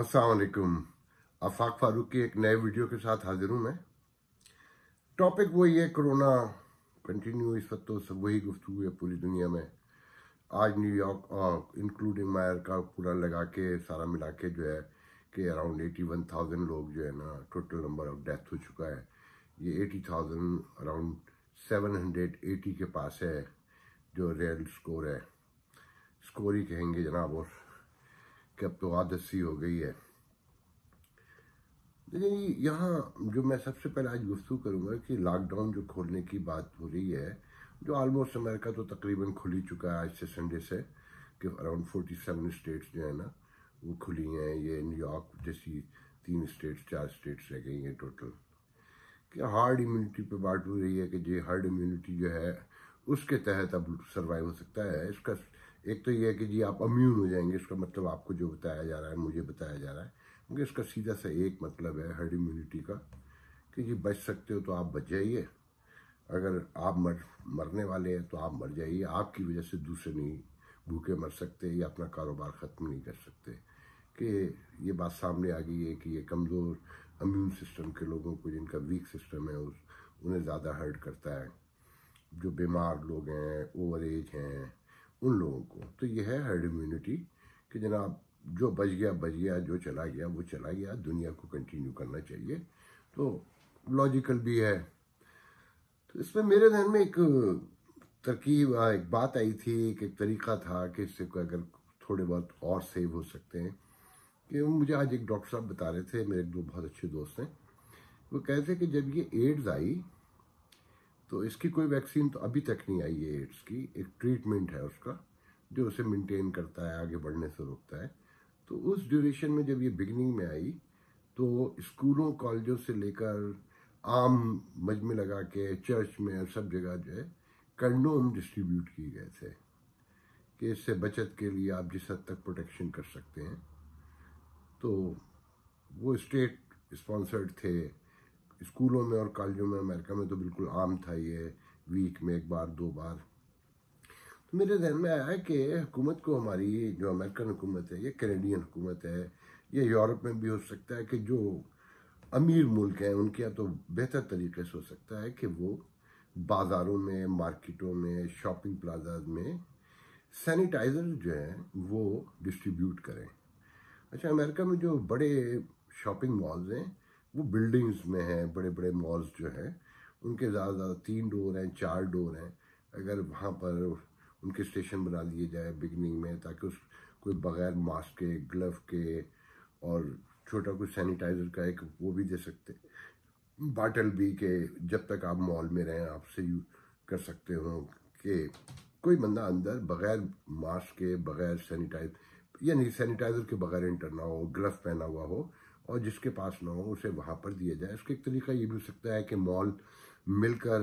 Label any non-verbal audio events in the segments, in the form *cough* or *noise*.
असलकुम आफाक फारूक की एक नए वीडियो के साथ हाजिर हूँ मैं टॉपिक वही है कोरोना कंटिन्यू इस वक्त तो सब वही गुफ्त हुई है पूरी दुनिया में आज न्यूयॉर्क इंक्लूडिंग मायर का पूरा लगा के सारा मिला के जो है कि अराउंड एटी वन थाउजेंड लोग जो है ना टोटल नंबर ऑफ डेथ हो चुका है ये eighty thousand around seven hundred eighty के पास है जो रियल स्कोर है स्कोर ही कहेंगे जनाब और कि अब तो आदत सी हो गई है लेकिन यहाँ जो मैं सबसे पहले आज गुफ्तु करूँगा कि लॉकडाउन जो खोलने की बात हो रही है जो ऑलमोस्ट अमेरिका तो तकरीबन खुल ही चुका है आज से संडे से कि अराउंड फोर्टी सेवन स्टेट्स जो है ना वो खुली हैं ये न्यूयॉर्क जैसी तीन स्टेट्स चार स्टेट्स रह गई हैं टोटल कि हार्ड इम्यूनिटी पे बात हो रही है कि जी हार्ड इम्यूनिटी जो है उसके तहत अब सर्वाइव हो सकता है इसका एक तो यह है कि जी आप अम्यून हो जाएंगे इसका मतलब आपको जो बताया जा रहा है मुझे बताया जा रहा है क्योंकि इसका सीधा सा एक मतलब है हर्ड इम्यूनिटी का कि जी बच सकते हो तो आप बच जाइए अगर आप मर मरने वाले हैं तो आप मर जाइए आपकी वजह से दूसरे नहीं भूखे मर सकते या अपना कारोबार ख़त्म नहीं कर सकते कि ये बात सामने आ गई है कि ये कमज़ोर अम्यून सिस्टम के लोगों को जिनका वीक सिस्टम है उस उन्हें ज़्यादा हर्ट करता है जो बीमार लोग हैं ओवर एज हैं उन लोगों को तो यह है हर्ड इम्यूनिटी कि जनाब जो बच गया बच गया जो चला गया वो चला गया दुनिया को कंटिन्यू करना चाहिए तो लॉजिकल भी है तो इसमें मेरे जहन में एक तरकीब एक बात आई थी एक एक तरीका था कि इससे अगर थोड़े बहुत और सेव हो सकते हैं कि मुझे आज एक डॉक्टर साहब बता रहे थे मेरे दो बहुत अच्छे दोस्त हैं वो कहते थे कि जब ये एड्स आई तो इसकी कोई वैक्सीन तो अभी तक नहीं आई है एड्स की एक ट्रीटमेंट है उसका जो उसे मेंटेन करता है आगे बढ़ने से रोकता है तो उस ड्यूरेशन में जब ये बिगनिंग में आई तो स्कूलों कॉलेजों से लेकर आम मजमे लगा के चर्च में सब जगह जो है कंडोम डिस्ट्रीब्यूट किए गए थे कि इससे बचत के लिए आप जिस हद तक प्रोटेक्शन कर सकते हैं तो वो स्टेट स्पॉन्सर्ड थे स्कूलों में और कॉलेजों में अमेरिका में तो बिल्कुल आम था ये वीक में एक बार दो बार तो मेरे जहन में आया कि हुकूमत को हमारी जो अमेरिकन हुकूमत है ये कैनेडियन हुकूमत है ये यूरोप में भी हो सकता है कि जो अमीर मुल्क हैं उनके यहाँ तो बेहतर तरीके से हो सकता है कि वो बाज़ारों में मार्केटों में शॉपिंग प्लाजाज में सैनिटाइज़र जो हैं वो डिस्ट्रीब्यूट करें अच्छा अमेरिका में जो बड़े शॉपिंग मॉल्स हैं वो बिल्डिंग्स में हैं बड़े बड़े मॉल्स जो हैं उनके ज़्यादा ज़्यादा तीन डोर हैं चार डोर हैं अगर वहाँ पर उनके स्टेशन बना दिए जाए बिगनिंग में ताकि उस कोई बगैर मास्क के ग्लव के और छोटा कुछ सैनिटाइज़र का एक वो भी दे सकते बाटल भी के जब तक आप मॉल में रहें आपसे यूज कर सकते हो कि कोई बंदा अंदर बगैर मास्क के बगैर सैनिटाइज यानी सैनिटाइज़र के बगैर इंटर ना हो ग्लव पहना हुआ हो और जिसके पास ना हो उसे वहाँ पर दिया जाए उसका एक तरीका ये भी हो सकता है कि मॉल मिलकर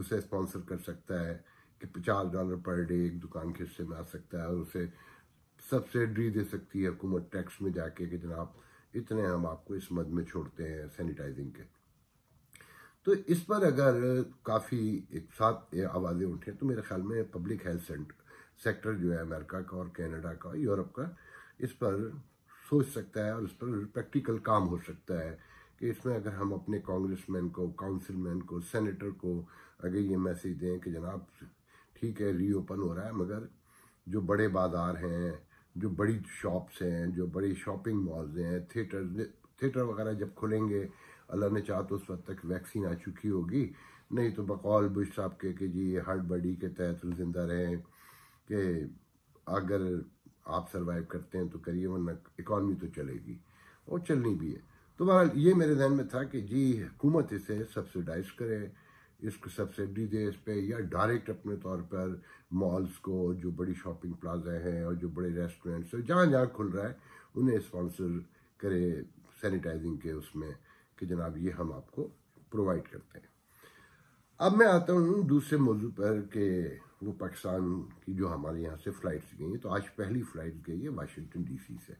उसे स्पॉन्सर कर सकता है कि पचास डॉलर पर डे एक दुकान के हिस्से में आ सकता है और उसे सब्सिडी दे सकती है हुकूमत टैक्स में जाके कि जनाब इतने हम आपको इस मद में छोड़ते हैं सैनिटाइजिंग के तो इस पर अगर काफ़ी एक साथ आवाज़ें उठें तो मेरे ख्याल में पब्लिक हेल्थ सेक्टर जो है अमेरिका का और कनाडा का यूरोप का इस पर सोच सकता है और उस पर प्रैक्टिकल काम हो सकता है कि इसमें अगर हम अपने कांग्रेसमैन को काउंसिलमैन को सेनेटर को अगर ये मैसेज दें कि जनाब ठीक है रीओपन हो रहा है मगर जो बड़े बाजार हैं जो बड़ी शॉप्स हैं जो बड़ी शॉपिंग मॉल्स हैं थिएटर थिएटर वगैरह जब खुलेंगे अल्लाह ने चाह तो उस वक्त तक वैक्सीन आ चुकी होगी नहीं तो बकौल बुश साहब के कि जी ये हार्ट बॉडी के तहत जिंदा रहें कि अगर आप सर्वाइव करते हैं तो करिए वरना इकॉनमी तो चलेगी और चलनी भी है तो बहरहाल ये मेरे जहन में था कि जी हुकूमत इसे सब्सिडाइज करे इसको सब्सिडी दे इस पर या डायरेक्ट अपने तौर पर मॉल्स को जो बड़ी शॉपिंग प्लाजा हैं और जो बड़े रेस्टोरेंट्स हैं जहाँ जहाँ खुल रहा है उन्हें स्पॉन्सर करे सैनिटाइजिंग के उसमें कि जनाब ये हम आपको प्रोवाइड करते हैं अब मैं आता हूँ दूसरे मौजू पर कि वो पाकिस्तान की जो हमारे यहाँ से फ़्लाइट्स गई हैं तो आज पहली फ़्लाइट गई है वाशिंगटन डीसी से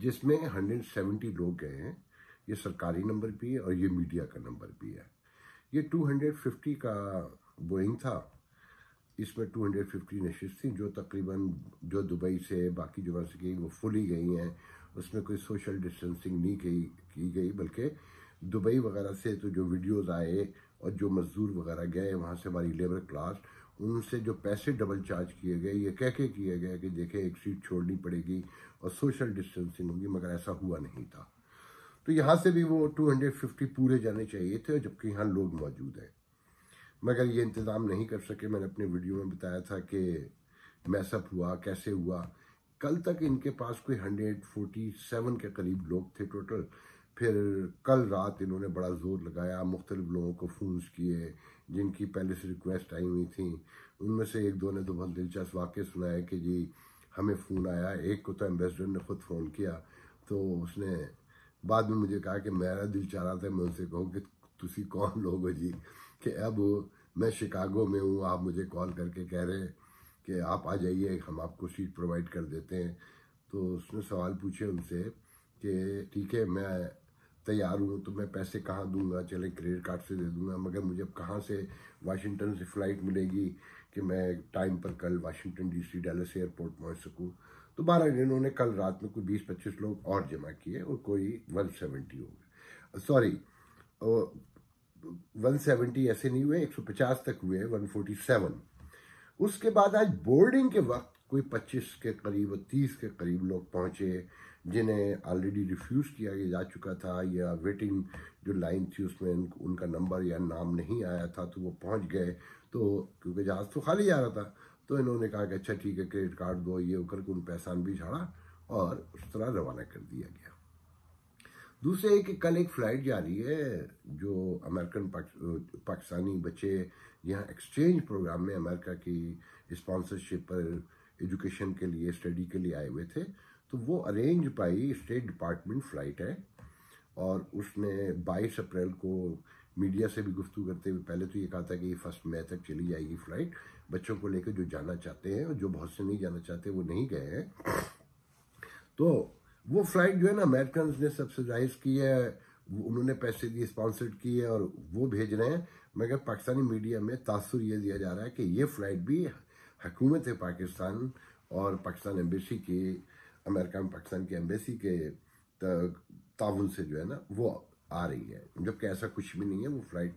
जिसमें 170 लोग गए हैं ये सरकारी नंबर भी है और ये मीडिया का नंबर भी है ये 250 का बोइंग था इसमें 250 थी जो तकरीबन जो दुबई से बाकी जो से गई वो फुल ही गई हैं उसमें कोई सोशल डिस्टेंसिंग नहीं की, गई बल्कि दुबई वगैरह से तो जो वीडियोज़ आए और जो मज़दूर वगैरह गए वहाँ से हमारी लेबर क्लास उनसे जो पैसे डबल चार्ज किए गए ये कह के किया गया कि देखे एक सीट छोड़नी पड़ेगी और सोशल डिस्टेंसिंग होगी मगर ऐसा हुआ नहीं था तो यहाँ से भी वो 250 पूरे जाने चाहिए थे जबकि यहाँ लोग मौजूद हैं मगर ये इंतज़ाम नहीं कर सके मैंने अपने वीडियो में बताया था कि मैसअप हुआ कैसे हुआ कल तक इनके पास कोई 147 के करीब लोग थे टोटल फिर कल रात इन्होंने बड़ा ज़ोर लगाया मुख्तलिफ लोगों को फ़ोन्स किए जिनकी पहले से रिक्वेस्ट आई हुई थी उनमें से एक दो ने तो बहुत दिलचस्प वाक्य सुनाया कि जी हमें फ़ोन आया एक को तो एम्बेसडर ने ख़ुद फ़ोन किया तो उसने बाद में मुझे कहा कि मेरा दिल चाह रहा था मैं उनसे कहूँ कि तुम कौन लोग हो जी कि अब मैं शिकागो में हूँ आप मुझे कॉल करके कह रहे हैं कि आप आ जाइए हम आपको सीट प्रोवाइड कर देते हैं तो उसने सवाल पूछे उनसे कि ठीक है मैं तैयार हूँ तो मैं पैसे कहाँ दूंगा चले क्रेडिट कार्ड से दे दूंगा मगर मुझे अब कहाँ से वाशिंगटन से फ़्लाइट मिलेगी कि मैं टाइम पर कल वाशिंगटन डीसी डेलस एयरपोर्ट पहुँच सकूँ तो बारह इन्होंने कल रात में कोई बीस पच्चीस लोग और जमा किए और कोई वन सेवेंटी हो गए सॉरी वन सेवेंटी ऐसे नहीं हुए एक सौ पचास तक हुए वन फोर्टी सेवन उसके बाद आज बोर्डिंग के वक्त कोई पच्चीस के करीब तीस के करीब लोग पहुंचे जिन्हें ऑलरेडी रिफ्यूज़ किया जा चुका था या वेटिंग जो लाइन थी उसमें उनका नंबर या नाम नहीं आया था तो वो पहुंच गए तो क्योंकि जहाज़ तो खाली जा रहा था तो इन्होंने कहा कि अच्छा ठीक है क्रेडिट कार्ड दो ये होकर के उन पैसान भी झाड़ा और उस तरह रवाना कर दिया गया दूसरे कि कल एक फ्लाइट जा रही है जो अमेरिकन पाकिस्तानी बच्चे यहाँ एक्सचेंज प्रोग्राम में अमेरिका की स्पॉन्सरशिप पर एजुकेशन के लिए स्टडी के लिए आए हुए थे तो वो arrange by state department flight है और उसने 22 अप्रैल को मीडिया से भी गुफ्तु करते हुए पहले तो ये कहा था कि ये फर्स्ट मई तक चली जाएगी फ्लाइट बच्चों को लेकर जो जाना चाहते हैं और जो बहुत से नहीं जाना चाहते वो नहीं गए हैं तो वो फ्लाइट जो है ना अमेरिकन ने सब्सिडाइज की है उन्होंने पैसे दिए स्पॉन्सर्ड की है और वो भेज रहे हैं मगर पाकिस्तानी मीडिया में तासर यह दिया जा रहा है कि ये फ्लाइट भी हकूमत पाकिस्तान और पाकिस्तान एम्बेसी के अमेरिका में पाकिस्तान की एम्बेसी के ताउन से जो है ना वो आ रही है जबकि ऐसा कुछ भी नहीं है वो फ्लाइट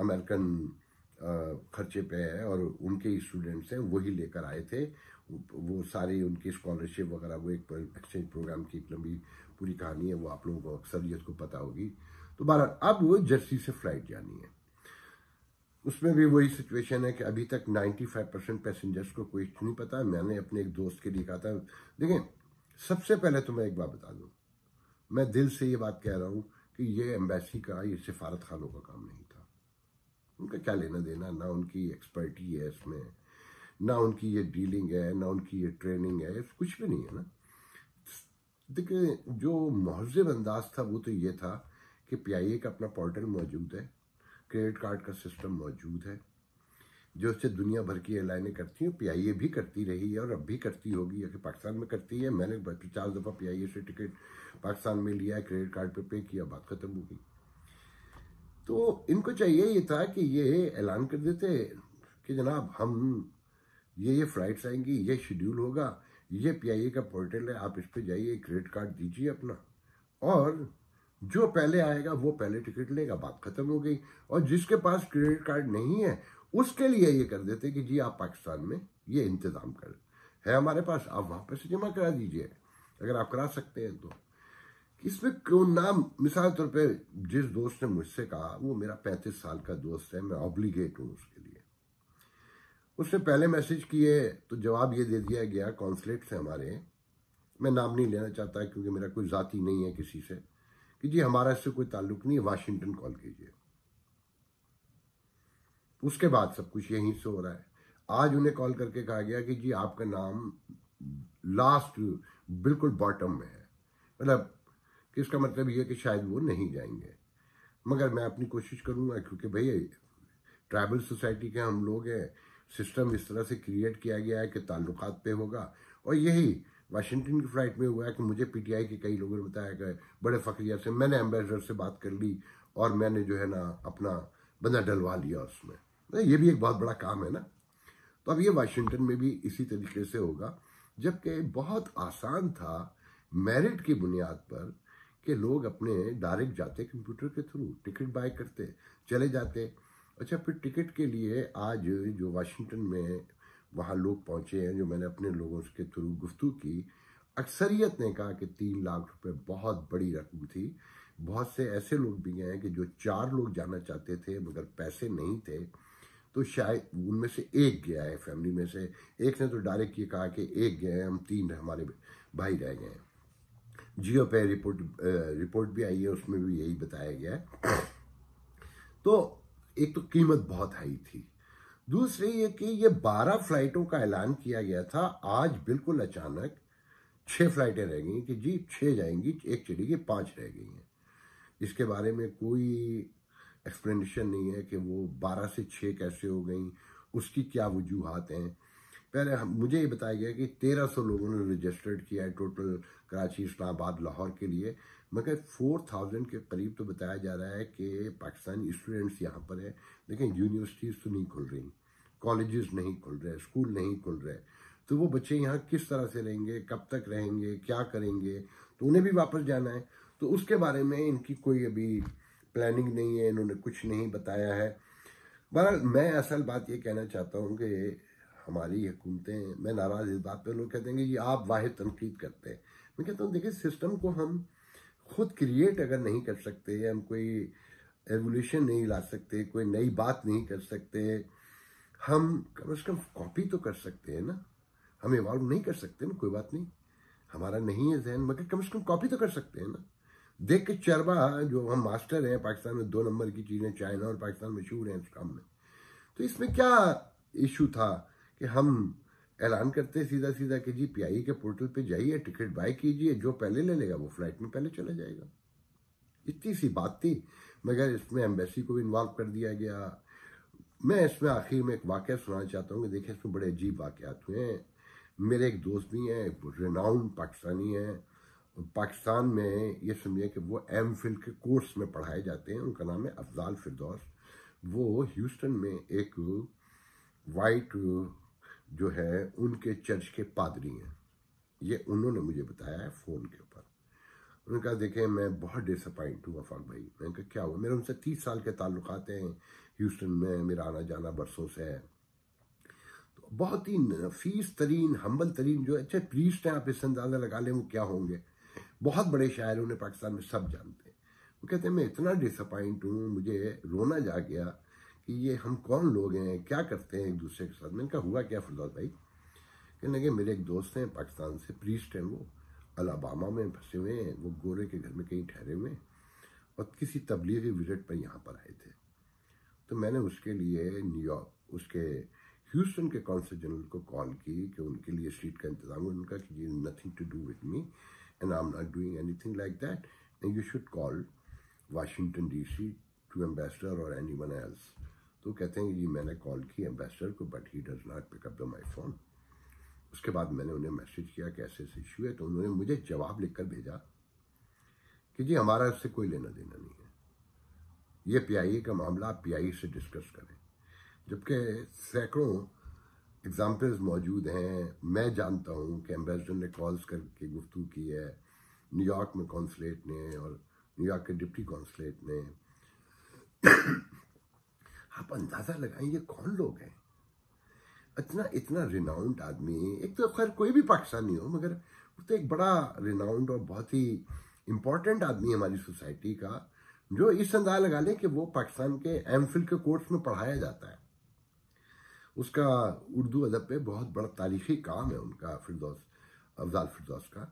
अमेरिकन खर्चे पे है और उनके ही स्टूडेंट्स हैं वही लेकर आए थे वो सारी उनकी स्कॉलरशिप वगैरह वो एक एक्सचेंज प्रोग्राम की एक लंबी पूरी कहानी है वो आप लोगों को अक्सरियत को पता होगी तो बहर अब वो जर्सी से फ्लाइट जानी है उसमें भी वही सिचुएशन है कि अभी तक 95 परसेंट पैसेंजर्स को कोई नहीं पता मैंने अपने एक दोस्त के लिए कहा था देखें सबसे पहले तो मैं एक बात बता दूं मैं दिल से ये बात कह रहा हूं कि ये एम्बेसी का ये सिफारत खानों का काम नहीं था उनका क्या लेना देना ना उनकी एक्सपर्टी है इसमें ना उनकी ये डीलिंग है ना उनकी ये ट्रेनिंग है कुछ भी नहीं है ना देखिए जो महजब अंदाज था वो तो ये था कि पी का अपना पोर्टल मौजूद है क्रेडिट कार्ड का सिस्टम मौजूद है जो इससे दुनिया भर की एयरलाइनें करती हैं पी भी करती रही है और अब भी करती होगी अगर पाकिस्तान में करती है मैंने पचास दफ़ा पी से टिकट पाकिस्तान में लिया है क्रेडिट कार्ड पे पे किया बात खत्म हो गई तो इनको चाहिए ये था कि ये ऐलान कर देते कि जनाब हम ये ये फ्लाइट्स आएंगी ये शेड्यूल होगा ये पी का पोर्टल है आप इस पर जाइए क्रेडिट कार्ड दीजिए अपना और जो पहले आएगा वो पहले टिकट लेगा बात खत्म हो गई और जिसके पास क्रेडिट कार्ड नहीं है उसके लिए ये कर देते कि जी आप पाकिस्तान में ये इंतज़ाम करें है हमारे पास आप वहाँ पैसे जमा करा दीजिए अगर आप करा सकते हैं तो इसमें क्यों नाम मिसाल तौर पे जिस दोस्त ने मुझसे कहा वो मेरा पैंतीस साल का दोस्त है मैं ऑब्लीगेट हूँ उसके लिए उसने पहले मैसेज किए तो जवाब ये दे दिया गया कॉन्सलेट से हमारे मैं नाम नहीं लेना चाहता क्योंकि मेरा कोई ज़ाती नहीं है किसी से कि जी हमारा इससे कोई ताल्लुक नहीं वाशिंगटन कॉल कीजिए उसके बाद सब कुछ यहीं से हो रहा है आज उन्हें कॉल करके कहा गया कि जी आपका नाम लास्ट बिल्कुल बॉटम में है मतलब कि इसका मतलब यह कि शायद वो नहीं जाएंगे मगर मैं अपनी कोशिश करूँगा क्योंकि भैया ट्राइबल सोसाइटी के हम लोग हैं सिस्टम इस तरह से क्रिएट किया गया है कि ताल्लुक पे होगा और यही वाशिंगटन की फ्लाइट में हुआ है कि मुझे पीटीआई के कई लोगों ने बताया कि बड़े फकरिया से मैंने एम्बेसडर से बात कर ली और मैंने जो है ना अपना बंदा डलवा लिया उसमें ये भी एक बहुत बड़ा काम है ना तो अब ये वाशिंगटन में भी इसी तरीके से होगा जबकि बहुत आसान था मेरिट की बुनियाद पर कि लोग अपने डायरेक्ट जाते कंप्यूटर के थ्रू टिकट बाय करते चले जाते अच्छा फिर टिकट के लिए आज जो वाशिंगटन में वहाँ लोग पहुँचे हैं जो मैंने अपने लोगों के थ्रू गुफ्तु की अक्सरियत ने कहा कि तीन लाख रुपए बहुत बड़ी रकम थी बहुत से ऐसे लोग भी हैं कि जो चार लोग जाना चाहते थे मगर पैसे नहीं थे तो शायद उनमें से एक गया है फैमिली में से एक ने तो डायरेक्ट ये कहा कि एक गए हैं हम तीन हमारे भाई रह गए हैं जियो पे रिपोर्ट रिपोर्ट भी आई है उसमें भी यही बताया गया है *clears throat* तो एक तो कीमत बहुत हाई थी दूसरे ये कि ये बारह फ्लाइटों का ऐलान किया गया था आज बिल्कुल अचानक छह फ्लाइटें रह गई कि जी छह जाएंगी एक चली गई पांच रह गई हैं इसके बारे में कोई एक्सप्लेनेशन नहीं है कि वो बारह से छः कैसे हो गई उसकी क्या वजूहत हैं पहले हम मुझे ये बताया गया कि तेरह सौ लोगों ने रजिस्टर्ड किया है टोटल कराची इस्लामाबाद लाहौर के लिए मगर फोर थाउजेंड के करीब तो बताया जा रहा है कि पाकिस्तानी स्टूडेंट्स यहाँ पर हैं लेकिन यूनिवर्सिटीज़ तो नहीं खुल रही कॉलेज़ नहीं खुल रहे स्कूल नहीं खुल रहे तो वो बच्चे यहाँ किस तरह से रहेंगे कब तक रहेंगे क्या करेंगे तो उन्हें भी वापस जाना है तो उसके बारे में इनकी कोई अभी प्लानिंग नहीं है इन्होंने कुछ नहीं बताया है बहरहाल मैं असल बात ये कहना चाहता हूँ कि हमारी हुकूमतें मैं नाराज़ इस बात पर लोग कहते हैं कि आप वाहिद तनकीद करते हैं मैं कहता हूँ देखिए सिस्टम को हम खुद क्रिएट अगर नहीं कर सकते हम कोई एवोल्यूशन नहीं ला सकते कोई नई बात नहीं कर सकते हम कम से कम कॉपी तो कर सकते हैं ना हम इवॉल्व नहीं कर सकते ना कोई बात नहीं हमारा नहीं है जहन मगर कम से कम कॉपी तो कर सकते हैं ना देख के चरबा जो हम मास्टर हैं पाकिस्तान में दो नंबर की चीज़ें चाइना और पाकिस्तान मशहूर हैं इस काम में तो इसमें क्या इशू था कि हम ऐलान करते सीधा सीधा कि जी पीआई e के पोर्टल पे जाइए टिकट बाय कीजिए जो पहले ले लेगा वो फ्लाइट में पहले चला जाएगा इतनी सी बात थी मगर इसमें एम्बेसी को भी इन्वॉल्व कर दिया गया मैं इसमें आखिर में एक वाक़ सुनाना चाहता हूँ कि देखिए इसमें बड़े अजीब वाक़ हुए हैं मेरे एक दोस्त भी हैं रेनाउंड पाकिस्तानी हैं पाकिस्तान में ये समझिए कि वो एम फिल के कोर्स में पढ़ाए जाते हैं उनका नाम है अफजाल फिरदौस वो ह्यूस्टन में एक वाइट जो है उनके चर्च के पादरी हैं ये उन्होंने मुझे बताया है फ़ोन के ऊपर उन्होंने कहा देखें मैं बहुत डिसअपॉइंट हूँ वफाक भाई मैंने कहा क्या हुआ मेरे उनसे तीस साल के ताल्लुक हैं ह्यूस्टन में मेरा आना जाना बरसों से है तो बहुत ही नफीस तरीन हम्बल तरीन जो अच्छे प्रीस्ट हैं आप इस अंदाज़ा लगा लें वो क्या होंगे बहुत बड़े शायर उन्हें पाकिस्तान में सब जानते हैं वो कहते हैं मैं इतना डिसअपॉइंट हूँ मुझे रोना जा गया कि ये हम कौन लोग हैं क्या करते हैं एक दूसरे के साथ मैंने कहा हुआ क्या फरदाद भाई कहने लगे मेरे एक दोस्त हैं पाकिस्तान से प्रीस्ट हैं वो अलाबामा में फंसे हुए हैं वो गोरे के घर में कहीं ठहरे हुए हैं और किसी तबलीगी विजिट पर यहाँ पर आए थे तो मैंने उसके लिए न्यूयॉर्क उसके ह्यूस्टन के कौंसल जनरल को कॉल की कि उनके लिए सीट का इंतजाम उनका कि ये nothing to do with me and I'm not doing anything like that, then you should call Washington DC to ambassador और एनी वन एल्स तो कहते हैं जी मैंने कॉल की एम्बेसडर को but he does not pick up the my phone उसके बाद मैंने उन्हें मैसेज किया कि ऐसे ऐसे इशू है तो उन्होंने मुझे जवाब लिखकर भेजा कि जी हमारा इससे कोई लेना देना नहीं है ये पीआईए का मामला आप पीआईए से डिस्कस करें जबकि सैकड़ों एग्जाम्पल्स मौजूद हैं मैं जानता हूँ कि एम्बेसडर ने कॉल्स करके गुफ्तु की है न्यूयॉर्क में कौंसलेट ने और न्यूयॉर्क के डिप्टी कौंसलेट ने *clears throat* आप अंदाज़ा लगाएं ये कौन लोग हैं इतना इतना रिनाउंड आदमी एक तो खैर कोई भी पाकिस्तानी हो मगर वो तो एक बड़ा रिनाउंड और बहुत ही इम्पॉर्टेंट आदमी है हमारी सोसाइटी का जो इस अंदाज लगा लें कि वो पाकिस्तान के एम के कोर्स में पढ़ाया जाता है उसका उर्दू अदब पे बहुत बड़ा तारीखी काम है उनका फिरदौस अफजाल फिरदौस का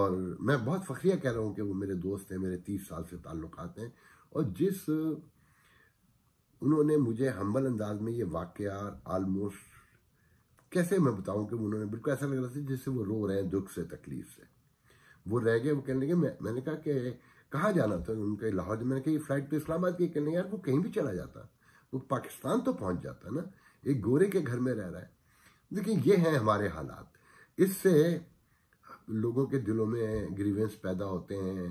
और मैं बहुत फख्रिया कह रहा हूँ कि वो मेरे दोस्त हैं मेरे तीस साल से ताल्लुक़ हैं और जिस उन्होंने मुझे हम्बल अंदाज में ये वाक़ आलमोस्ट कैसे मैं बताऊं कि उन्होंने बिल्कुल ऐसा लग रहा था जैसे वो रो रहे हैं दुख से तकलीफ से वो रह गए वो कहने लगे मैं मैंने कहा कि कहाँ जाना था उनके लाहौर मैंने कहा ये फ्लाइट तो इस्लामाबाद की कहने यार वो कहीं भी चला जाता वो पाकिस्तान तो पहुंच जाता ना एक गोरे के घर में रह रहा है देखिए ये हैं हमारे हालात इससे लोगों के दिलों में ग्रीवेंस पैदा होते हैं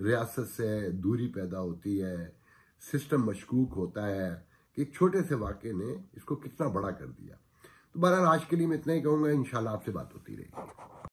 रियासत से दूरी पैदा होती है सिस्टम मशकूक होता है कि एक छोटे से वाक्य ने इसको कितना बड़ा कर दिया तो बहरहाल आज के लिए मैं इतना ही कहूँगा इन आपसे बात होती रहेगी